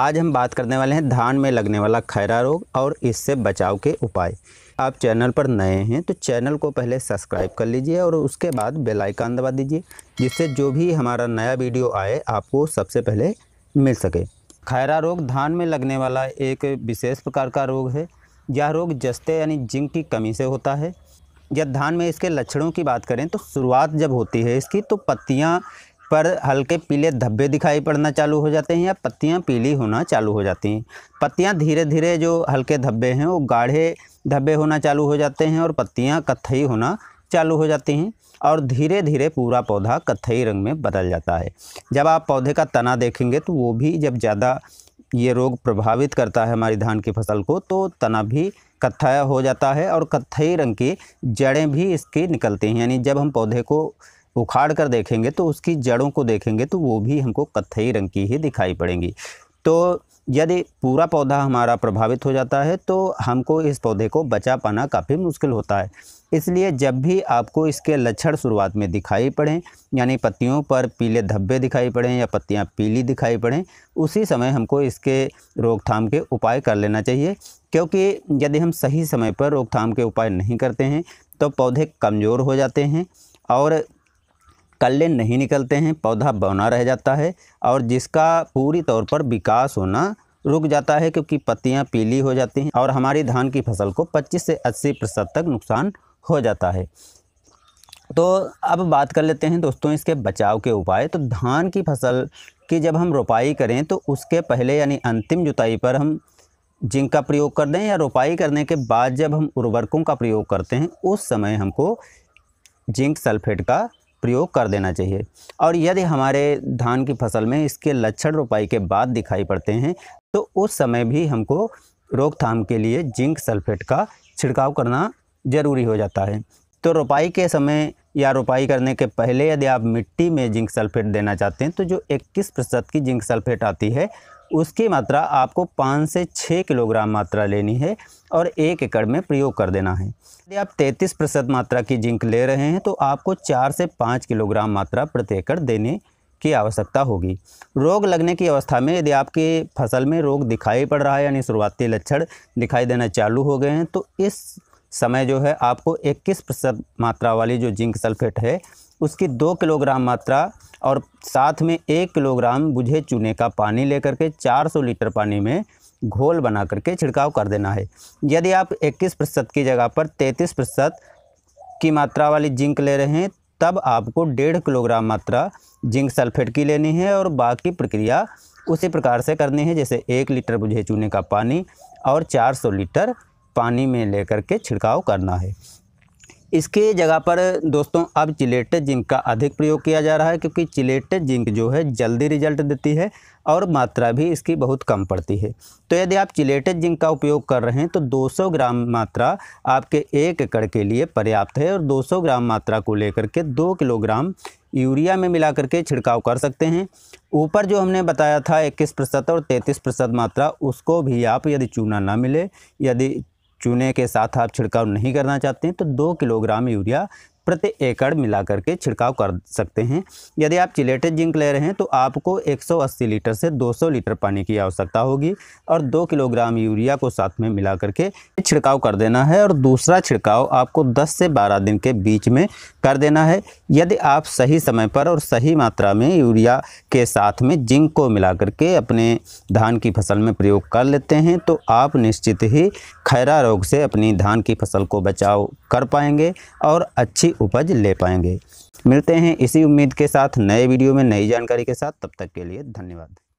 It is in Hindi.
आज हम बात करने वाले हैं धान में लगने वाला खैरा रोग और इससे बचाव के उपाय आप चैनल पर नए हैं तो चैनल को पहले सब्सक्राइब कर लीजिए और उसके बाद बेल आइकन दबा दीजिए जिससे जो भी हमारा नया वीडियो आए आपको सबसे पहले मिल सके खैरा रोग धान में लगने वाला एक विशेष प्रकार का रोग है यह रोग जस्ते यानी जिंक की कमी से होता है जब धान में इसके लक्षणों की बात करें तो शुरुआत जब होती है इसकी तो पत्तियाँ पर हल्के पीले धब्बे दिखाई पड़ना चालू हो जाते हैं या पत्तियाँ पीली होना चालू हो जाती हैं पत्तियाँ धीरे धीरे जो हल्के धब्बे हैं वो गाढ़े धब्बे होना चालू हो जाते हैं और पत्तियाँ कत्थई होना चालू हो जाती हैं और धीरे धीरे पूरा पौधा कत्थई रंग में बदल जाता है जब आप पौधे का तना देखेंगे तो वो भी जब ज़्यादा ये रोग प्रभावित करता है हमारी धान की फसल को तो तना भी कत्थया हो जाता है और कत्थई रंग की जड़ें भी इसकी निकलती हैं यानी जब हम पौधे को उखाड़ कर देखेंगे तो उसकी जड़ों को देखेंगे तो वो भी हमको कत्थई रंग की ही दिखाई पड़ेंगी तो यदि पूरा पौधा हमारा प्रभावित हो जाता है तो हमको इस पौधे को बचा पाना काफ़ी मुश्किल होता है इसलिए जब भी आपको इसके लक्षण शुरुआत में दिखाई पड़ें यानी पत्तियों पर पीले धब्बे दिखाई पड़ें या पत्तियां पीली दिखाई पड़ें उसी समय हमको इसके रोकथाम के उपाय कर लेना चाहिए क्योंकि यदि हम सही समय पर रोकथाम के उपाय नहीं करते हैं तो पौधे कमज़ोर हो जाते हैं और कल्ले नहीं निकलते हैं पौधा बौना रह जाता है और जिसका पूरी तौर पर विकास होना रुक जाता है क्योंकि पत्तियां पीली हो जाती हैं और हमारी धान की फसल को 25 से 80 प्रतिशत तक नुकसान हो जाता है तो अब बात कर लेते हैं दोस्तों इसके बचाव के उपाय तो धान की फसल की जब हम रोपाई करें तो उसके पहले यानी अंतिम जुताई पर हम जिंक का प्रयोग कर दें या रोपाई करने के बाद जब हम उर्वरकों का प्रयोग करते हैं उस समय हमको जिंक सल्फेट का प्रयोग कर देना चाहिए और यदि हमारे धान की फसल में इसके लक्षण रोपाई के बाद दिखाई पड़ते हैं तो उस समय भी हमको रोकथाम के लिए जिंक सल्फेट का छिड़काव करना ज़रूरी हो जाता है तो रोपाई के समय या रोपाई करने के पहले यदि आप मिट्टी में जिंक सल्फेट देना चाहते हैं तो जो 21 प्रतिशत की जिंक सल्फेट आती है उसकी मात्रा आपको पाँच से छः किलोग्राम मात्रा लेनी है और एक एकड़ में प्रयोग कर देना है यदि आप तैंतीस प्रतिशत मात्रा की जिंक ले रहे हैं तो आपको चार से पाँच किलोग्राम मात्रा प्रति एकड़ देने की आवश्यकता होगी रोग लगने की अवस्था में यदि आपकी फसल में रोग दिखाई पड़ रहा है यानी शुरुआती लक्षण दिखाई देना चालू हो गए हैं तो इस समय जो है आपको 21 प्रतिशत मात्रा वाली जो जिंक सल्फेट है उसकी दो किलोग्राम मात्रा और साथ में एक किलोग्राम बुझे चूने का पानी लेकर के 400 लीटर पानी में घोल बना करके छिड़काव कर देना है यदि आप 21 प्रतिशत की जगह पर 33 प्रतिशत की मात्रा वाली जिंक ले रहे हैं तब आपको डेढ़ किलोग्राम मात्रा जिंक सल्फेट की लेनी है और बाकी प्रक्रिया उसी प्रकार से करनी है जैसे एक लीटर बुझे चूने का पानी और 400 लीटर पानी में लेकर के छिड़काव करना है इसके जगह पर दोस्तों अब चिलेटेड जिंक का अधिक प्रयोग किया जा रहा है क्योंकि चिलेटेड जिंक जो है जल्दी रिजल्ट देती है और मात्रा भी इसकी बहुत कम पड़ती है तो यदि आप चिलेटेड जिंक का उपयोग कर रहे हैं तो 200 ग्राम मात्रा आपके एक एकड़ के लिए पर्याप्त है और 200 ग्राम मात्रा को लेकर के दो किलोग्राम यूरिया में मिला करके छिड़काव कर सकते हैं ऊपर जो हमने बताया था 21 प्रतिशत और 33 प्रतिशत मात्रा उसको भी आप यदि चूना ना मिले यदि चूने के साथ आप छिड़काव नहीं करना चाहते हैं तो दो किलोग्राम यूरिया प्रति एकड़ मिलाकर के छिड़काव कर सकते हैं यदि आप चिलेटेड जिंक ले रहे हैं तो आपको 180 लीटर से 200 लीटर पानी की आवश्यकता होगी और 2 किलोग्राम यूरिया को साथ में मिला करके छिड़काव कर देना है और दूसरा छिड़काव आपको 10 से 12 दिन के बीच में कर देना है यदि आप सही समय पर और सही मात्रा में यूरिया के साथ में जिंक को मिला करके अपने धान की फसल में प्रयोग कर लेते हैं तो आप निश्चित ही खैरा रोग से अपनी धान की फसल को बचाव कर पाएंगे और अच्छी उपज ले पाएंगे मिलते हैं इसी उम्मीद के साथ नए वीडियो में नई जानकारी के साथ तब तक के लिए धन्यवाद